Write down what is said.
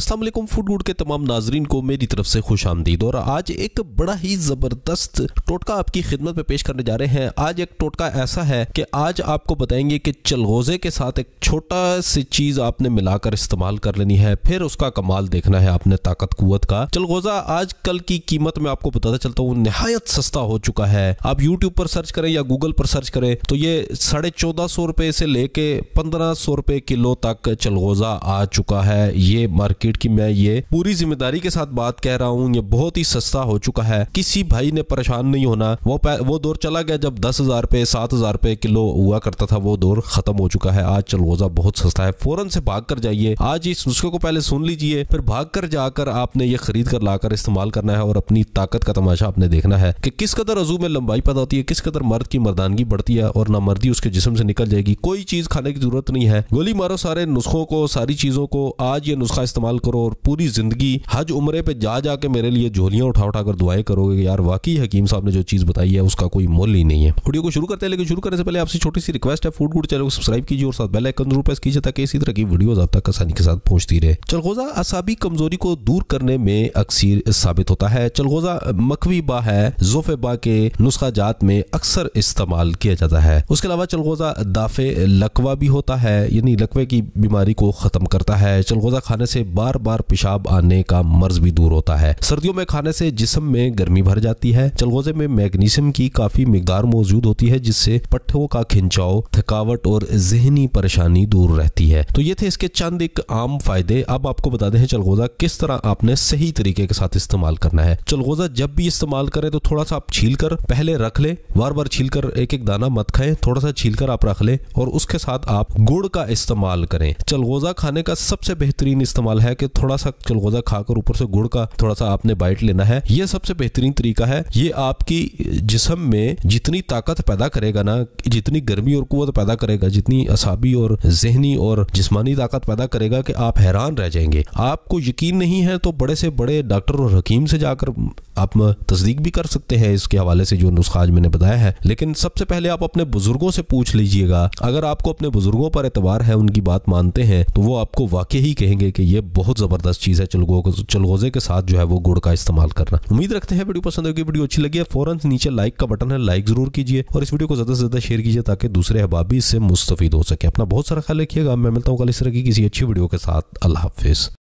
असल food good के तमाम नाजरीन को मेरी तरफ से खुश आमदीद और आज एक बड़ा ही ज़बरदस्त टोटका आपकी खिदमत में पेश करने जा रहे हैं आज एक टोटका ऐसा है कि आज आपको बताएंगे कि चलगोज़े के साथ एक छोटा सी चीज़ आपने मिलाकर इस्तेमाल कर लेनी है फिर उसका कमाल देखना है आपने ताकत कुत का चलगोज़ा आज कल की कीमत में आपको बताता चलता हूँ नहायत सस्ता हो चुका है आप यूट्यूब पर सर्च करें या गूगल पर सर्च करें तो ये साढ़े चौदह सौ रुपये से लेके पंद्रह सौ रुपये किलो तक चलगोज़ा आ चुका है ये मार्केट मार्केट की मैं ये पूरी जिम्मेदारी के साथ बात कह रहा हूँ ये बहुत ही सस्ता हो चुका है किसी भाई ने परेशान नहीं होना वो वो दौर चला गया जब दस हजार पे सात हजार पे किलो हुआ करता था वो दौर खत्म हो चुका है आज रोजा बहुत सस्ता है फौरन से भाग कर जाइए आज इस नुस्खे को पहले सुन लीजिए फिर भाग कर जाकर आपने ये खरीद कर लाकर इस्तेमाल करना है और अपनी ताकत का तमाशा आपने देखना है कि किस कदर अजू में लंबाई पैदा होती है किस कदर मर्द की मर्दानगी बढ़ती है और ना मर्दी उसके जिसम से निकल जाएगी कोई चीज खाने की जरूरत नहीं है गोली मारो सारे नुस्खों को सारी चीजों को आज ये नुस्खा इस्तेमाल करो और पूरी जिंदगी हज उम्र पे जा जाके मेरे लिए झोलियां उठा उठा कर दुआएं करोगे यार वाकई हकीम साहब ने जो चीज़ बताई है उसका कोई मोल ही नहीं है वीडियो को शुरू करते हैं लेकिन शुरू करने से पहले आपसे छोटी सी रिक्वेस्ट है फूड गुड चैनल को सब्सक्राइब कीजिए और साथ बेलाइकन जरूर प्रेस कीजिए ताकि इसी तरह की वीडियो आप तक आसानी के साथ पहुंचती रहे चलगोजा असाबी कमजोरी को दूर करने में अक्सर साबित होता है चलगोजा मकवी बा है जोफे बा के नुस्खा जात में अक्सर इस्तेमाल किया जाता है उसके अलावा चलगोजा दाफे लकवा भी होता है यानी लकवे की बीमारी को खत्म करता है चलगोजा खाने से बार बार पेशाब आने का मर्ज भी दूर होता है सर्दियों में खाने से जिसम में गर्मी भर जाती है चलगोजे में मैग्नीशियम की काफी मिकदार मौजूद होती है जिससे पट्टों का खिंचाव थकावट और जहनी परेशानी दूर रहती है तो ये थे इसके चंद एक आम फायदे अब आपको बता दें चलगोजा किस तरह आपने सही तरीके के साथ इस्तेमाल करना है चलगोजा जब भी इस्तेमाल करें तो थोड़ा सा आप छील कर पहले रख ले बार बार छील कर एक एक दाना मत खाएं थोड़ा सा छील कर आप रख ले और उसके साथ आप गुड़ का इस्तेमाल करें चलगोजा खाने का सबसे बेहतरीन इस्तेमाल है है कि थोड़ा सा चलगोजा खाकर ऊपर से गुड़ का थोड़ा सा आपने बाइट लेना है ये सबसे बेहतरीन तरीका है ये आपकी जिसम में जितनी ताकत पैदा करेगा ना जितनी गर्मी और कुत पैदा करेगा जितनी असाबी और जहनी और जिसमानी ताकत पैदा करेगा कि आप हैरान रह जाएंगे आपको यकीन नहीं है तो बड़े से बड़े डॉक्टर और हकीम से जाकर आप तस्दीक भी कर सकते हैं इसके हवाले से जो नुस्खा आज मैंने बताया है लेकिन सबसे पहले आप अपने बुजुर्गों से पूछ लीजिएगा अगर आपको अपने बुजुर्गों पर एतबार है उनकी बात मानते हैं तो वो आपको वाकई ही कहेंगे कि ये बहुत ज़बरदस्त चीज़ है चलगोजे के साथ जो है वो गुड़ का इस्तेमाल करना उम्मीद रखते हैं वीडियो पसंद होगी वीडियो अच्छी लगी है फौरन नीचे लाइक का बटन है लाइक ज़रूर कीजिए और इस वीडियो को ज़्यादा से ज़्यादा शेयर कीजिए ताकि दूसरे अहबाब भी इससे मुस्तफ़ हो सके अपना बहुत सारा ख्याल रखिएगा मैं मिलता हूँ कल इस तरह की किसी अच्छी वीडियो के साथ अल्लाह हाफिज़